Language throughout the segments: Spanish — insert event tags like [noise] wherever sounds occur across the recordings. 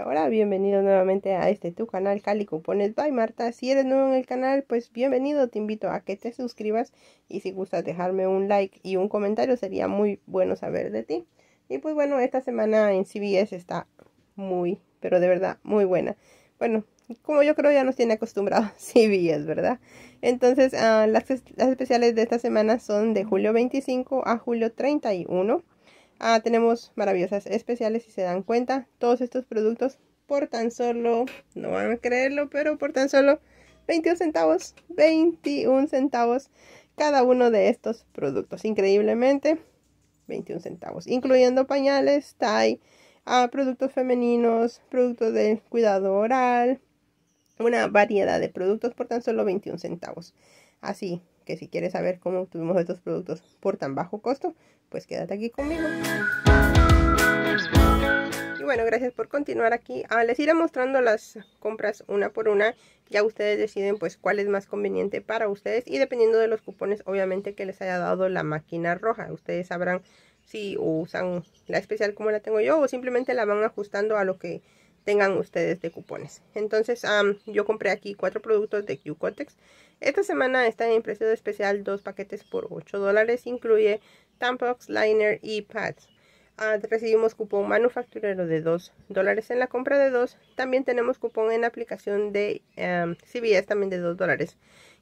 ahora, bienvenido nuevamente a este tu canal Cali Pones by Marta. Si eres nuevo en el canal, pues bienvenido, te invito a que te suscribas y si gustas dejarme un like y un comentario sería muy bueno saber de ti. Y pues bueno, esta semana en CBS está muy, pero de verdad, muy buena. Bueno, como yo creo ya nos tiene acostumbrados [laughs] CBS, ¿verdad? Entonces, ah, las, las especiales de esta semana son de julio 25 a julio 31. Ah, tenemos maravillosas especiales si se dan cuenta. Todos estos productos por tan solo, no van a creerlo, pero por tan solo 21 centavos, 21 centavos cada uno de estos productos. Increíblemente, 21 centavos, incluyendo pañales, tie, ah, productos femeninos, productos de cuidado oral, una variedad de productos por tan solo 21 centavos. Así, que si quieres saber cómo obtuvimos estos productos por tan bajo costo, pues quédate aquí conmigo. Y bueno, gracias por continuar aquí. Ah, les iré mostrando las compras una por una. Ya ustedes deciden pues cuál es más conveniente para ustedes. Y dependiendo de los cupones, obviamente que les haya dado la máquina roja. Ustedes sabrán si usan la especial como la tengo yo o simplemente la van ajustando a lo que tengan ustedes de cupones. Entonces, yo compré aquí cuatro productos de q Esta semana están en precio especial dos paquetes por 8 dólares. Incluye tampox Liner y Pads. Ah, recibimos cupón manufacturero de 2 dólares en la compra de 2. También tenemos cupón en aplicación de CBS también de 2 dólares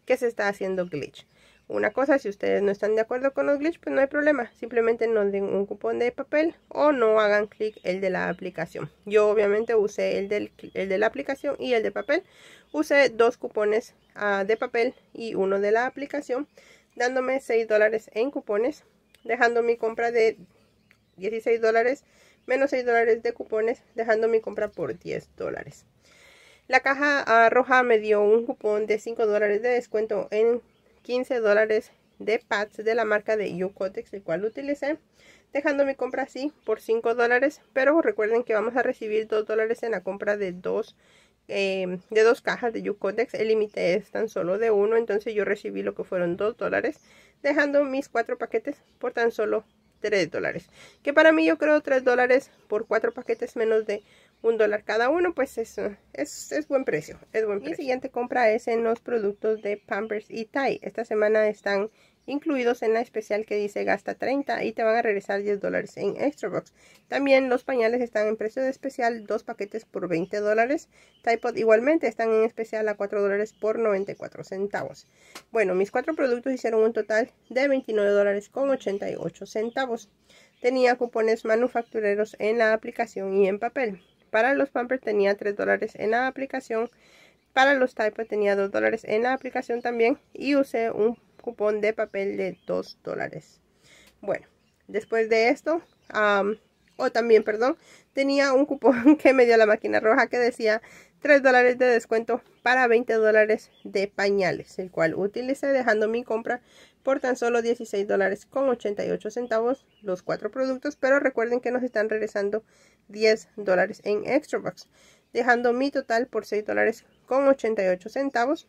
que se está haciendo glitch una cosa, si ustedes no están de acuerdo con los glitches, pues no hay problema. Simplemente no den un cupón de papel o no hagan clic el de la aplicación. Yo obviamente usé el, de la aplicación y el de papel. Usé dos cupones ah, de papel y uno de la aplicación, dándome 6 dólares en cupones, dejando mi compra de 16 dólares menos 6 dólares de cupones, dejando mi compra por 10 dólares. La caja ah, roja me dio un cupón de 5 dólares de descuento en 15 dólares de pads de la marca de yucotex el cual utilicé, dejando mi compra así por 5 dólares, pero recuerden que vamos a recibir 2 dólares en la compra de dos, em, de dos cajas de yucotex el límite es tan solo de uno, entonces yo recibí lo que fueron 2 dólares, dejando mis cuatro paquetes por tan solo 3 dólares, que para mí yo creo 3 dólares por 4 paquetes menos de un dólar cada uno, pues es, es, buen precio, es siguiente compra es en los productos de Pampers y Thai Esta semana están incluidos en la especial que dice gasta 30 y te van a regresar 10 dólares en Extra Box. También los pañales están en precio de especial, dos paquetes por 20 dólares. Typod igualmente están en especial a 4 dólares por 94 centavos. Bueno, mis cuatro productos hicieron un total de 29 dólares con 88 centavos. Tenía cupones manufactureros en la aplicación y en papel. Para los Pampers tenía 3 dólares en la aplicación. Para los type tenía 2 dólares en la aplicación también. Y usé un cupón de papel de 2 dólares. Bueno, después de esto, o también, perdón, tenía un cupón [laughs] que me dio la máquina roja que decía 3 dólares de descuento para 20 dólares de pañales, el cual utilicé dejando mi compra por tan solo 16 dólares con 88 centavos los cuatro productos, pero recuerden que nos están regresando 10 dólares en extra bucks, dejando mi total por 6 dólares con 88 centavos.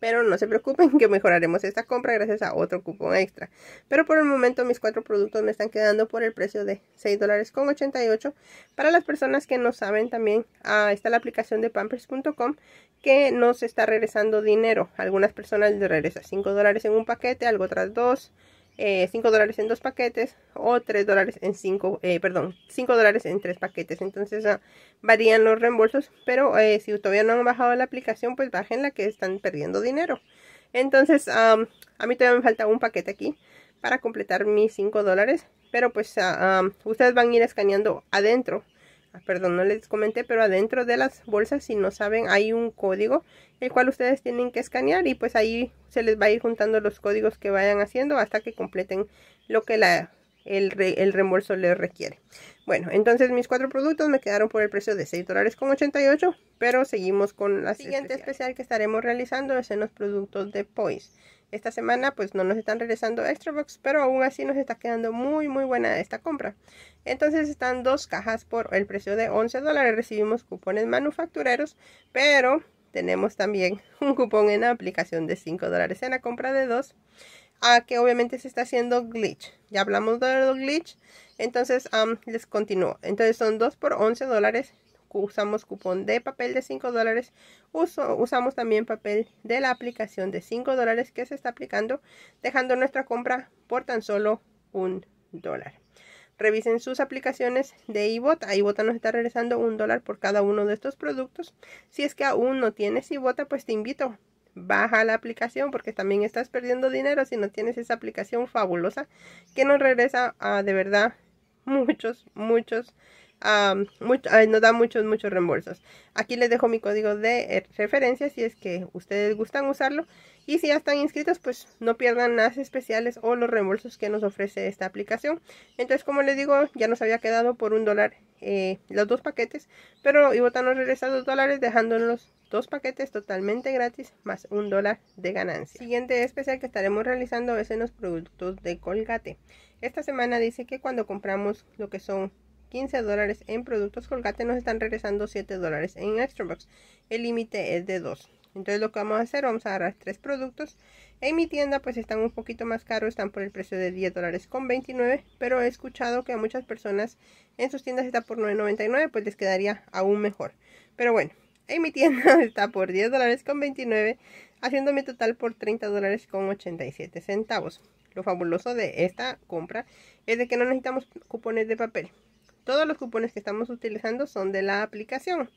Pero no se preocupen [laughs] que mejoraremos esta compra gracias a otro cupón extra. Pero por el momento mis cuatro productos me están quedando por el precio de 6 dólares con 88. Para las personas que no saben también, ah, está la aplicación de pampers.com que nos está regresando dinero. Algunas personas les regresa 5 dólares en un paquete, algo otras 2 5 eh, dólares en dos paquetes o 3 dólares en 5, eh, perdón, 5 dólares en tres paquetes. Entonces ah, varían los reembolsos, pero eh, si todavía no han bajado la aplicación, pues la que están perdiendo dinero. Entonces a mí todavía me falta un paquete aquí para completar mis 5 dólares, pero pues ah, ustedes van a ir escaneando adentro Ah, perdón, no les comenté, pero adentro de las bolsas, si no saben, hay un código el cual ustedes tienen que escanear y pues ahí se les va a ir juntando los códigos que vayan haciendo hasta que completen lo que el, reembolso les requiere. Bueno, entonces mis cuatro productos me quedaron por el precio de $6.88, pero seguimos con la siguiente especial que estaremos realizando es en los productos de Poise esta semana pues no nos están regresando extra box, pero aún así nos está quedando muy muy buena esta compra. Entonces están dos cajas por el precio de 11 dólares, recibimos cupones manufactureros, pero tenemos también [laughs] un cupón en la aplicación de 5 dólares en la compra de dos. a que obviamente se está haciendo glitch. Ya hablamos de glitch. Entonces, les continúo. Entonces son dos por 11 dólares usamos cupón de papel de 5 dólares. usamos también papel de la aplicación de 5 dólares que se está aplicando, dejando nuestra compra por tan solo un dólar. Revisen sus aplicaciones de iBota. iBota nos está regresando un dólar por cada uno de estos productos. Si es que aún no tienes iBota, pues te invito. Baja la aplicación porque también estás perdiendo dinero si no tienes esa aplicación fabulosa que nos regresa a de verdad muchos, muchos nos da muchos, muchos reembolsos. Aquí les dejo mi código de eh, referencia si es que ustedes gustan usarlo. Y si ya están inscritos, pues no pierdan las especiales o los reembolsos que nos ofrece esta aplicación. Entonces, como les digo, ya nos había quedado por un dólar eh, los dos paquetes. Pero Ibota nos regresa dos dólares dejándonos dos paquetes totalmente gratis más un dólar de ganancia. Siguiente especial que estaremos realizando es en los productos de Colgate. Esta semana dice que cuando compramos lo que son 15 dólares en productos Colgate, nos están regresando 7 dólares en Extra El límite es de 2. Entonces lo que vamos a hacer, vamos a agarrar tres productos. En mi tienda pues están un poquito más caros, están por el precio de 10 dólares con 29, pero he escuchado que a muchas personas en sus tiendas está por 9.99, pues les quedaría aún mejor. Pero bueno, en mi tienda [laughs] está por 10 dólares con 29, haciendo mi total por 30 dólares con 87 centavos. Lo fabuloso de esta compra es de que no necesitamos cupones de papel. Todos los cupones que estamos utilizando son de la aplicación.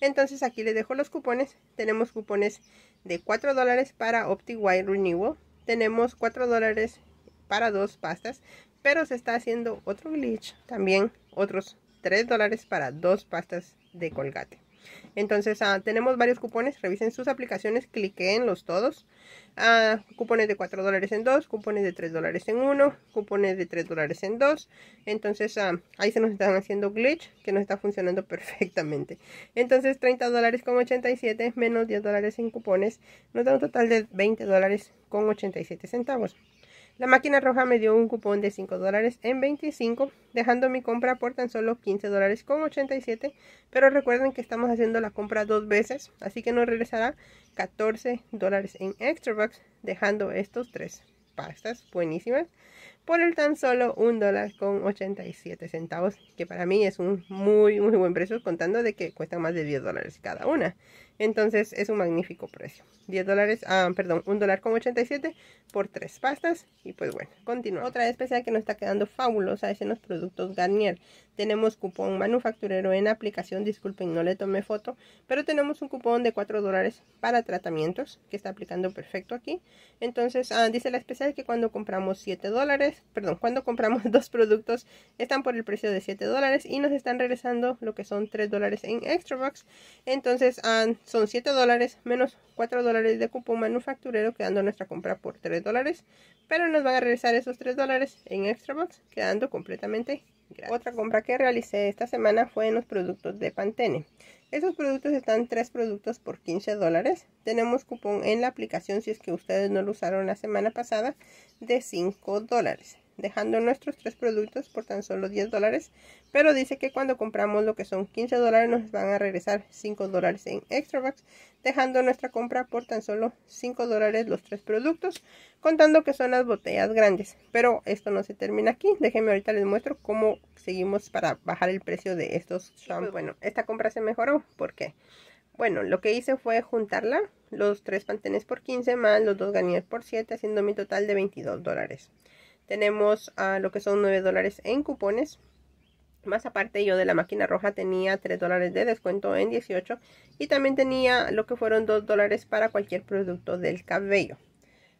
Entonces aquí les dejo los cupones. Tenemos cupones de 4 dólares para OptiWire Renewal. Tenemos 4 dólares para dos pastas. Pero se está haciendo otro glitch. También otros 3 dólares para dos pastas de colgate. Entonces, ah, tenemos varios cupones, revisen sus aplicaciones, cliqueenlos todos. Ah, cupones de 4 dólares en 2, cupones de 3 dólares en 1, cupones de 3 dólares en 2. Entonces, ah, ahí se nos están haciendo glitch que no está funcionando [laughs] perfectamente. Entonces, 30 dólares con 87 menos 10 dólares en cupones nos da un total de 20 dólares con 87 centavos. La máquina roja me dio un cupón de 5 dólares en 25, dejando mi compra por tan solo 15 dólares con 87, pero recuerden que estamos haciendo la compra dos veces, así que nos regresará 14 dólares en extra bucks, dejando estos tres pastas buenísimas por el tan solo un dólar con 87 centavos, que para mí es un muy muy buen precio contando de que cuesta más de 10 dólares cada una. Entonces es un magnífico precio. 10 dólares, ah, perdón, 1 dólar con 87 por tres pastas. Y pues bueno, continúa. Otra especial que nos está quedando fabulosa es en los productos Garnier. Tenemos cupón manufacturero en aplicación. Disculpen, no le tomé foto. Pero tenemos un cupón de 4 dólares para tratamientos que está aplicando perfecto aquí. Entonces ah, dice la especial que cuando compramos 7 dólares, perdón, cuando compramos [laughs] dos productos están por el precio de 7 dólares y nos están regresando lo que son 3 dólares en extra box. Entonces, ah, son 7 dólares menos 4 dólares de cupón manufacturero, quedando nuestra compra por 3 dólares. Pero nos van a regresar esos 3 dólares en Extra Box, quedando completamente gratis. Otra compra que realicé esta semana fue en los productos de Pantene. Esos productos están 3 productos por 15 dólares. Tenemos cupón en la aplicación, si es que ustedes no lo usaron la semana pasada, de 5 dólares dejando nuestros tres productos por tan solo 10 dólares, pero dice que cuando compramos lo que son 15 dólares nos van a regresar 5 dólares en extra bucks, dejando nuestra compra por tan solo 5 dólares los tres productos, contando que son las botellas grandes. Pero esto no se termina aquí, déjenme ahorita les muestro cómo seguimos para bajar el precio de estos pues, Bueno, esta compra se mejoró, ¿por qué? Bueno, lo que hice fue juntarla, los tres pantenes por 15 más los dos ganías por 7, haciendo mi total de 22 dólares tenemos lo que son 9 dólares en cupones. Más aparte yo de la máquina roja tenía 3 dólares de descuento en 18 y también tenía lo que fueron 2 dólares para cualquier producto del cabello.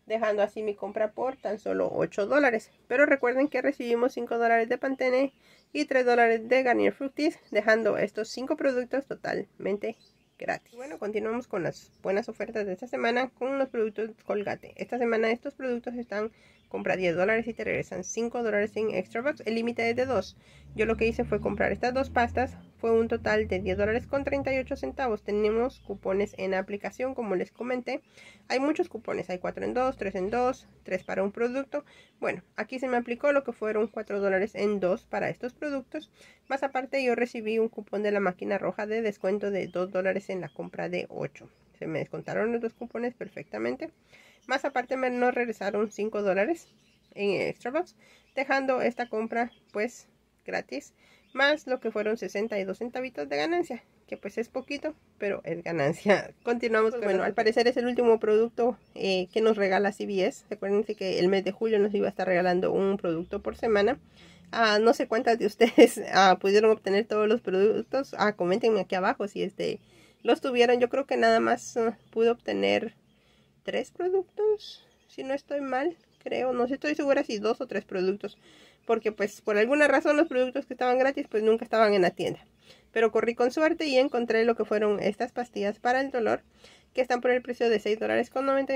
Dejando así mi compra por tan solo 8 dólares. Pero recuerden que recibimos 5 dólares de Pantene y 3 dólares de Garnier Fructis, dejando estos 5 productos totalmente gratis. Bueno, continuamos con las buenas ofertas de esta semana con los productos Colgate. Esta semana estos productos están compra 10 dólares y te regresan 5 dólares en extra bucks. El límite es de 2. Yo lo que hice fue comprar estas dos pastas. Fue un total de 10 dólares con 38 centavos. Tenemos cupones en aplicación, como les comenté. Hay muchos cupones. Hay 4 en 2, 3 en 2, 3 para un producto. Bueno, aquí se me aplicó lo que fueron 4 dólares en 2 para estos productos. Más aparte yo recibí un cupón de la máquina roja de descuento de 2 dólares en la compra de 8 me descontaron los dos cupones perfectamente. Más aparte me nos regresaron 5 dólares en extra dejando esta compra pues gratis, más lo que fueron y 62 centavitos de ganancia, que pues es poquito, pero es ganancia. [laughs] Continuamos, bueno, al parecer es el último producto eh, que nos regala CBS. Recuérdense que el mes de julio nos iba a estar regalando un producto por semana. Ah, no sé cuántas de ustedes [laughs] ah, pudieron obtener todos los productos. Ah, coméntenme aquí abajo si este los tuvieron. Yo creo que nada más uh, pude obtener tres productos, si no estoy mal, creo. No estoy segura si dos o tres productos, porque pues por alguna razón los productos que estaban gratis pues nunca estaban en la tienda. Pero corrí con suerte y encontré lo que fueron estas pastillas para el dolor, que están por el precio de seis dólares con noventa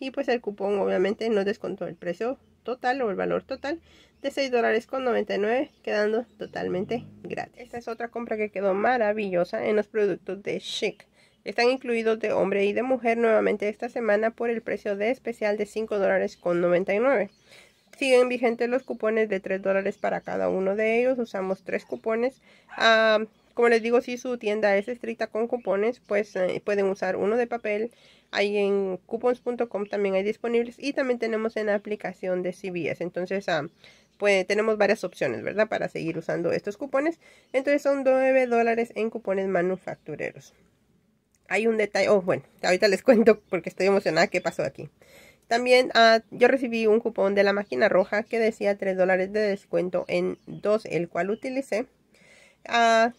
y pues el cupón obviamente no descontó el precio total o el valor total de 6 dólares con quedando totalmente gratis. Esta es otra compra que quedó maravillosa en los productos de Chic. Están incluidos de hombre y de mujer nuevamente esta semana por el precio de especial de $5.99. dólares con Siguen vigentes los cupones de 3 dólares para cada uno de ellos. Usamos tres cupones. Ah, como les digo, si su tienda es estricta con cupones, pues eh, pueden usar uno de papel Ahí en coupons.com también hay disponibles y también tenemos en la aplicación de CBS. Entonces, ah, pues, tenemos varias opciones, ¿verdad? Para seguir usando estos cupones. Entonces son 9 dólares en cupones manufactureros. Hay un detalle, oh bueno, ahorita les [laughs] cuento porque estoy emocionada qué pasó aquí. También ah, yo recibí un cupón de la máquina roja que decía 3 dólares de descuento en 2, el cual utilicé. Ah,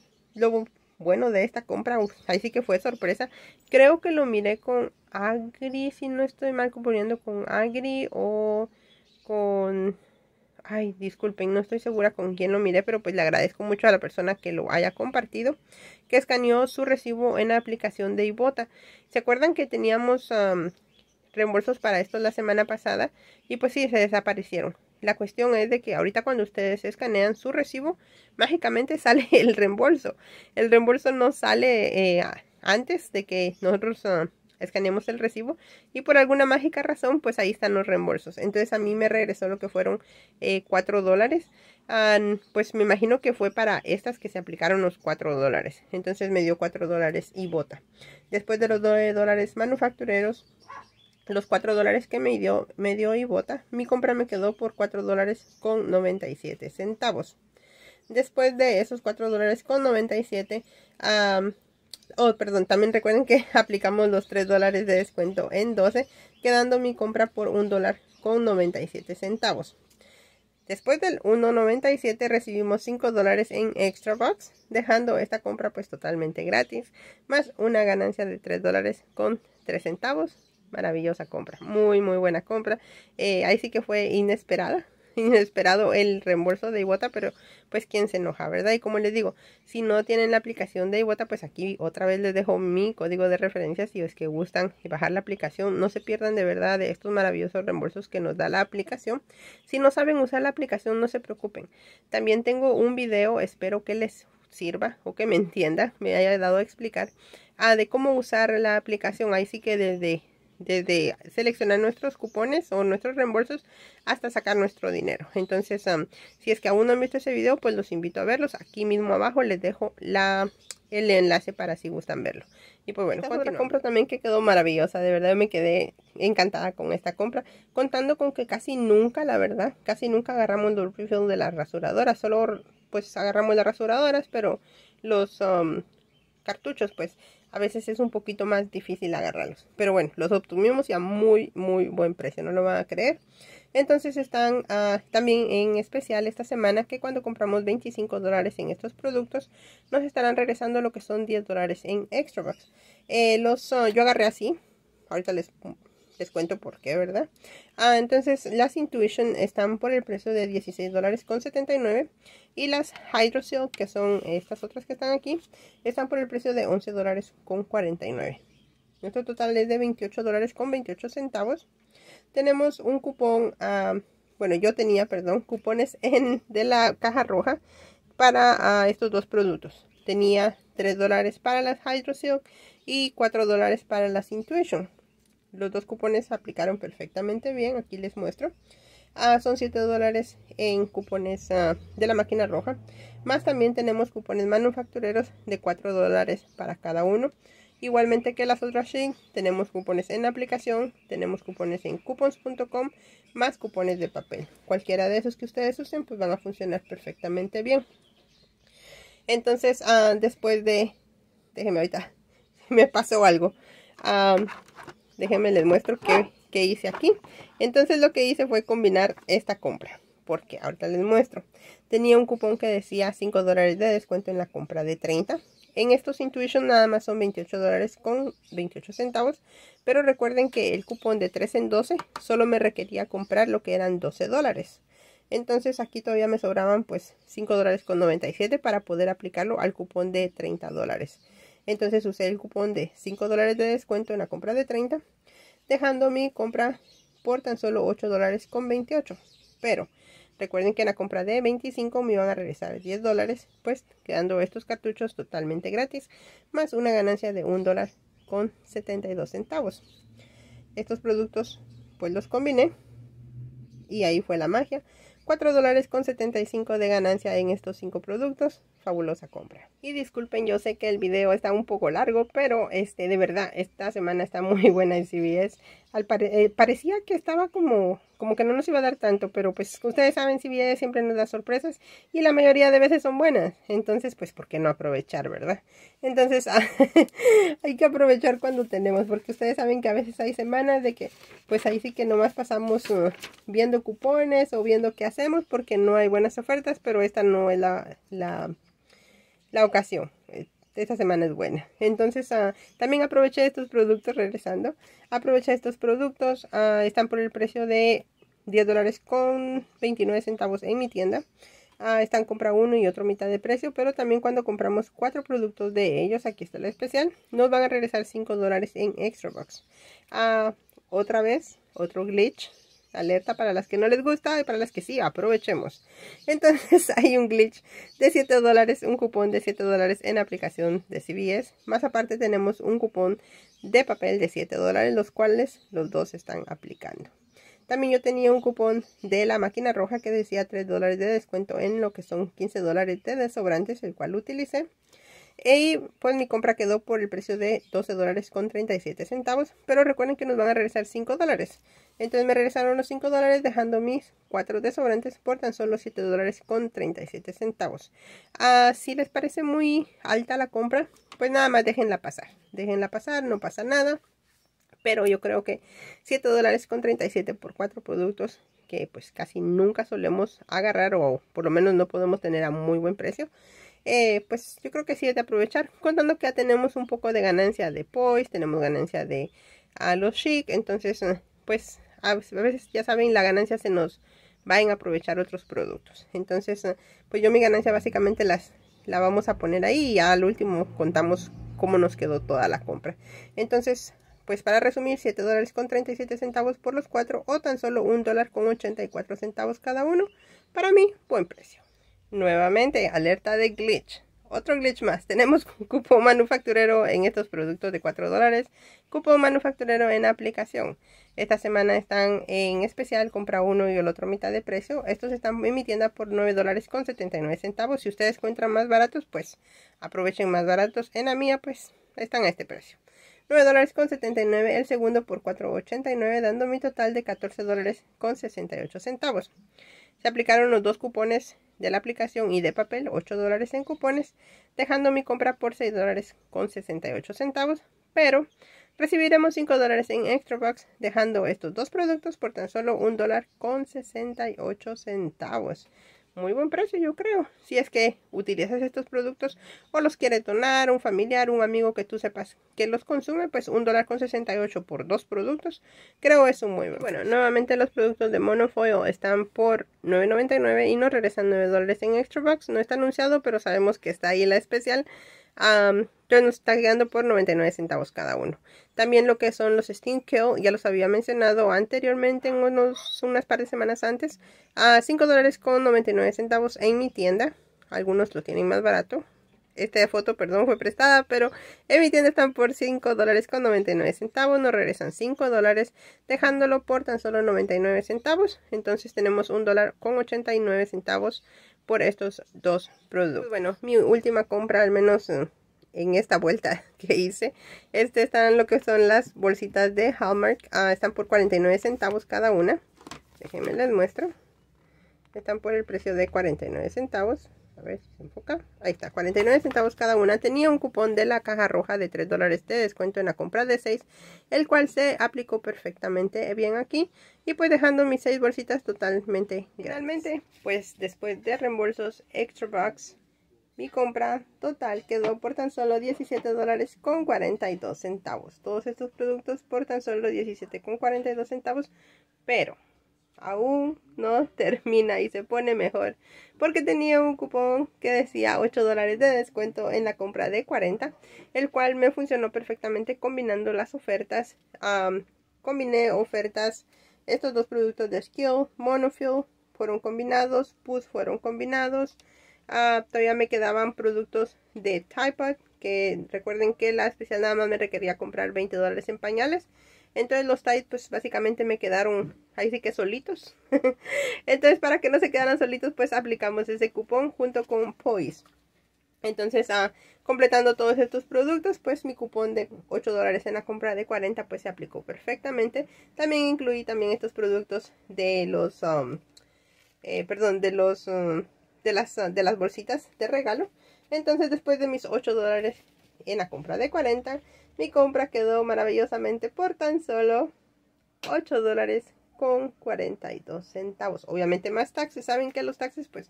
bueno de esta compra, ahí sí que fue sorpresa. Creo que lo miré con Agri, si no estoy mal componiendo con Agri o con... Ay, disculpen, no estoy segura con quién lo miré, pero pues le agradezco mucho a la persona que lo haya compartido, que escaneó su recibo en la aplicación de Ibota. ¿Se acuerdan que teníamos reembolsos para esto la semana pasada? Y pues sí, se desaparecieron. La cuestión es de que ahorita cuando ustedes escanean su recibo, mágicamente [laughs] sale el reembolso. El reembolso no sale eh, antes de que nosotros ah, escaneemos el recibo y por alguna mágica razón, pues ahí están los reembolsos. Entonces a mí me regresó lo que fueron 4 eh, dólares. pues me imagino que fue para estas que se aplicaron los 4 dólares. Entonces me dio 4 dólares y bota. Después de los 2 dólares manufactureros, los 4 dólares que me dio, me dio Ibota, mi compra me quedó por 4 dólares con 97 centavos. Después de esos 4 dólares con 97, oh, perdón, también recuerden que [laughs] aplicamos los 3 dólares de descuento en 12, quedando mi compra por 1 dólar con 97 centavos. Después del 1.97 recibimos 5 dólares en extra box, dejando esta compra pues totalmente gratis, más una ganancia de 3 dólares con 3 centavos maravillosa compra, muy muy buena compra. Eh, ahí sí que fue inesperada, [laughs] inesperado el reembolso de Ibota, pero pues quién se enoja, ¿verdad? Y como les digo, si no tienen la aplicación de Ibota, pues aquí otra vez les dejo mi código de referencia si es que gustan bajar la aplicación. No se pierdan de verdad de estos maravillosos reembolsos que nos da la aplicación. Si no saben usar la aplicación, no se preocupen. También tengo un video, espero que les sirva o que me entienda, me haya dado a explicar ah, de cómo usar la aplicación. Ahí sí que desde desde seleccionar nuestros cupones o nuestros reembolsos hasta sacar nuestro dinero. Entonces, si es que aún no han visto ese video, pues los invito a verlos. Aquí mismo abajo les dejo la, el enlace para si gustan verlo. Y pues bueno, otra compra también que quedó maravillosa. De verdad me quedé encantada con esta compra. Contando con que casi nunca, la verdad, casi nunca agarramos el refill de las rasuradoras. Solo pues agarramos las rasuradoras, pero los cartuchos pues a veces es un poquito más difícil agarrarlos. Pero bueno, los obtuvimos y a muy, muy buen precio, no lo van a creer. Entonces están ah, también en especial esta semana que cuando compramos 25 dólares en estos productos nos estarán regresando lo que son 10 dólares en extra bucks. Eh, los, ah, yo agarré así, ahorita les les cuento por qué, ¿verdad? Ah, entonces las Intuition están por el precio de $16.79 y las Hydrocell, que son estas otras que están aquí, están por el precio de $11.49. Nuestro total es de $28.28. Tenemos un cupón, ah, bueno, yo tenía, perdón, cupones [laughs] de la caja roja para ah, estos dos productos. Tenía 3 para las Hydrocell y 4 para las Intuition. Los dos cupones aplicaron perfectamente bien. Aquí les muestro. Ah, son 7 dólares en cupones ah, de la máquina roja. Más también tenemos cupones manufactureros de 4 dólares para cada uno. Igualmente que las otras Shein, tenemos cupones en aplicación, tenemos cupones en coupons.com, más cupones de papel. Cualquiera de esos que ustedes usen, pues van a funcionar perfectamente bien. Entonces, ah, después de... Déjenme ahorita, [laughs] me pasó algo. Ah déjenme les muestro qué, hice aquí entonces lo que hice fue combinar esta compra porque ahorita les muestro tenía un cupón que decía 5 dólares de descuento en la compra de 30 en estos Intuition nada más son 28 dólares con 28 centavos. Pero recuerden que el cupón de 3 en 12 solo me requería comprar lo que eran 12 dólares. Entonces aquí todavía me sobraban pues 5 dólares con 97 para poder aplicarlo al cupón de 30 dólares. Entonces usé el cupón de 5 dólares de descuento en la compra de 30, dejando mi compra por tan solo 8 dólares con 28. Pero recuerden que en la compra de 25 me iban a regresar 10 dólares, pues quedando estos cartuchos totalmente gratis, más una ganancia de 1 dólar con 72 centavos. Estos productos pues los combiné y ahí fue la magia. 4 dólares con 75 de ganancia en estos 5 productos fabulosa compra. Y disculpen, yo sé que el video está un poco largo, pero este de verdad, esta semana está muy [laughs] buena en CBS. Al eh, parecía que estaba como, como que no nos iba a dar tanto, pero pues ustedes saben, si bien siempre nos da sorpresas y la mayoría de veces son buenas. Entonces, pues, ¿por qué no aprovechar, verdad? Entonces, [laughs] hay que aprovechar cuando tenemos, porque ustedes saben que a veces hay semanas de que, pues ahí sí que nomás pasamos uh, viendo cupones o viendo qué hacemos porque no hay buenas ofertas, pero esta no es la, la, la ocasión esta semana es buena. Entonces, ah, también aproveché estos productos, regresando, aproveché estos productos, ah, están por el precio de 10 dólares con 29 centavos en mi tienda. Ah, están compra uno y otro mitad de precio, pero también cuando compramos cuatro productos de ellos, aquí está la especial, nos van a regresar 5 dólares en extra box. otra vez, otro glitch, Alerta para las que no les gusta y para las que sí, aprovechemos. Entonces [laughs] hay un glitch de 7 dólares, un cupón de 7 dólares en aplicación de CBS. Más aparte tenemos un cupón de papel de 7 dólares, los cuales los dos están aplicando. También yo tenía un cupón de la máquina roja que decía 3 dólares de descuento en lo que son 15 dólares de sobrantes, el cual utilicé. Y pues mi compra quedó por el precio de 12 dólares con 37 centavos. Pero recuerden que nos van a regresar 5 dólares. Entonces me regresaron los 5 dólares dejando mis 4 desobrantes por tan solo 7 dólares con 37 centavos. Ah, si les parece muy alta la compra, pues nada más déjenla pasar. Déjenla pasar, no pasa nada. Pero yo creo que 7 dólares con 37 por 4 productos que pues casi nunca solemos agarrar o por lo menos no podemos tener a muy buen precio eh, pues yo creo que sí es de aprovechar, contando que ya tenemos un poco de ganancia de pois, tenemos ganancia de a los chic, entonces eh, pues a veces ya saben la ganancia se nos va a aprovechar otros productos, entonces eh, pues yo mi ganancia básicamente las la vamos a poner ahí y ya al último contamos cómo nos quedó toda la compra, entonces pues para resumir 7 dólares con 37 centavos por los cuatro o tan solo un dólar con 84 centavos cada uno, para mí buen precio. Nuevamente, alerta de glitch. Otro glitch más. Tenemos cupo manufacturero en estos productos de 4 dólares. Cupo manufacturero en aplicación. Esta semana están en especial, compra uno y el otro mitad de precio. Estos están en mi tienda por $9.79. dólares con centavos. Si ustedes encuentran más baratos, pues aprovechen más baratos. En la mía, pues están a este precio. 9.79 dólares con el segundo por 4.89, dando mi total de $14.68. dólares con centavos. Se aplicaron los dos cupones de la aplicación y de papel, 8 dólares en cupones, dejando mi compra por 6 dólares con 68 centavos, pero recibiremos 5 dólares en extra bucks, dejando estos dos productos por tan solo 1 dólar con 68 centavos muy buen precio yo creo, si es que utilizas estos productos o los quiere donar un familiar, un amigo que tú sepas que los consume, pues un dólar con 68 por dos productos, creo es un muy Bueno, nuevamente los productos de Monofoil están por 9.99 y no regresan 9 dólares en Extra Bucks, no está anunciado pero sabemos que está ahí la especial entonces nos está quedando por 99 centavos cada uno. También lo que son los Steam Kill, ya los había mencionado anteriormente, en unos, unas par de semanas antes, a 5 dólares con 99 centavos en mi tienda. Algunos lo tienen más barato. Esta foto, perdón, fue prestada, pero en mi tienda están por 5 dólares con 99 centavos. Nos regresan 5 dólares, dejándolo por tan solo 99 centavos. Entonces tenemos $1.89 dólar con 89 centavos por estos dos productos. Bueno, mi última compra, al menos eh, en esta vuelta [laughs] que hice. Este están lo que son las bolsitas de Hallmark. Ah, están por 49 centavos cada una. Déjenme les muestro. Están por el precio de 49 centavos. A ver si se enfoca. Ahí está, 49 centavos cada una. Tenía un cupón de la caja roja de 3 dólares de descuento en la compra de 6, el cual se aplicó perfectamente bien aquí. Y pues dejando mis 6 bolsitas totalmente Finalmente, pues después de reembolsos, extra bucks, mi compra total quedó por tan solo 17 dólares con centavos. Todos estos productos por tan solo 17,42 con centavos. Pero aún no [laughs] termina y se pone mejor porque tenía un cupón que decía 8 dólares de descuento en la compra de 40 el cual me funcionó perfectamente combinando las ofertas combiné ofertas estos dos productos de Skill Monofill fueron combinados Puss fueron combinados Ah, todavía me quedaban productos de Tide que recuerden que la especial nada más me requería comprar 20 dólares en pañales. Entonces los Tide pues básicamente me quedaron ahí sí que solitos. [laughs] Entonces para que no se quedaran solitos pues aplicamos ese cupón junto con Poise. Entonces ah, completando todos estos productos pues mi cupón de 8 dólares en la compra de 40 pues se aplicó perfectamente. También incluí también estos productos de los, um, eh, perdón, de los... Um, de las, de las bolsitas de regalo. Entonces después de mis 8 dólares en la compra de 40, mi compra quedó maravillosamente por tan solo 8 dólares con 42 centavos. Obviamente más taxes. Saben que los taxes, pues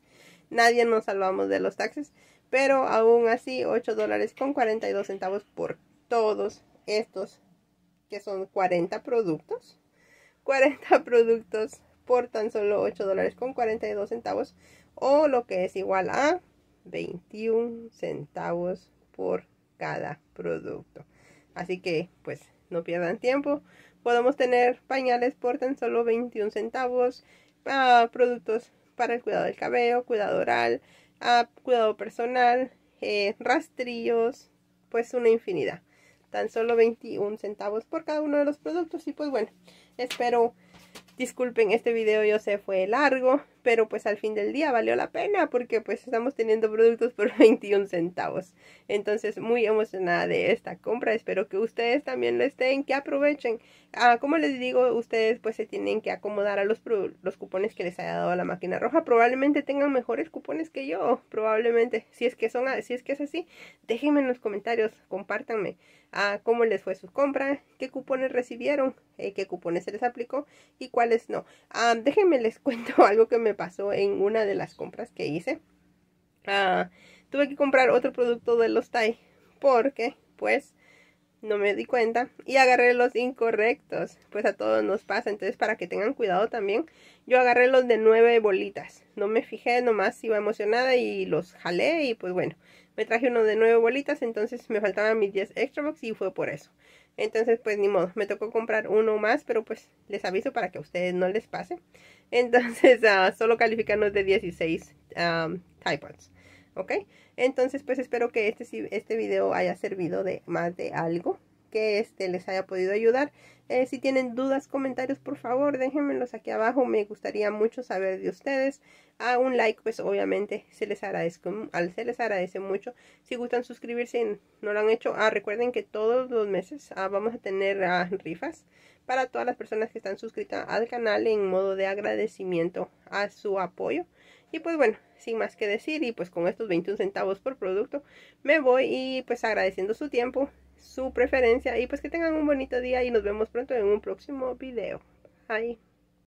nadie nos salvamos de los taxes. Pero aún así, 8 dólares con 42 centavos por todos estos, que son 40 productos. 40 [laughs] productos por tan solo 8 dólares con 42 centavos o lo que es igual a 21 centavos por cada producto. Así que pues no pierdan tiempo. Podemos tener pañales por tan solo 21 centavos, ah, productos para el cuidado del cabello, cuidado oral, ah, cuidado personal, eh, rastrillos, pues una infinidad. Tan solo 21 centavos por cada uno de los productos y pues bueno, espero Disculpen, este video yo sé fue largo, pero pues al fin del día valió la pena porque pues estamos teniendo productos por 21 [laughs] centavos. Entonces muy emocionada de esta compra, espero que ustedes también lo estén, que aprovechen. Ah, como les digo, ustedes pues se tienen que acomodar a los, los cupones que les haya dado la máquina roja. Probablemente tengan mejores cupones que yo, probablemente. Si es que, son, si es, que es así, déjenme en los comentarios, compártanme ah, cómo les fue su compra, qué cupones recibieron, eh, qué cupones se les aplicó y cuál no. Ah, déjenme les [laughs] cuento algo que me pasó en una de las compras que hice. Ah, tuve que comprar otro producto de los Thai porque pues no me di cuenta y agarré los incorrectos. Pues a todos nos pasa, entonces para que tengan cuidado también. Yo agarré los de nueve bolitas. No me fijé, nomás iba emocionada y los jalé y pues bueno, me traje uno de nueve bolitas, entonces me faltaban mis 10 extra box y fue por eso. Entonces, pues ni modo, me tocó comprar uno más, pero pues les aviso para que a ustedes no les pase. [laughs] Entonces, ah, solo solo los de 16 um, ¿Ok? Entonces, pues espero que este, este video haya servido de más de algo que este les haya podido ayudar. Eh, si tienen dudas, comentarios, por favor, déjenmelos aquí abajo. Me gustaría mucho saber de ustedes. A un like, pues obviamente se les agradezco, se les agradece mucho. Si gustan suscribirse no lo han hecho, a ah, recuerden que todos los meses ah, vamos a tener ah, rifas para todas las personas que están suscritas al canal en modo de agradecimiento a su apoyo. Y pues bueno, sin más que decir y pues con estos 21 centavos por producto me voy y pues agradeciendo su tiempo su preferencia y pues que tengan un bonito día y nos vemos pronto en un próximo video. Bye.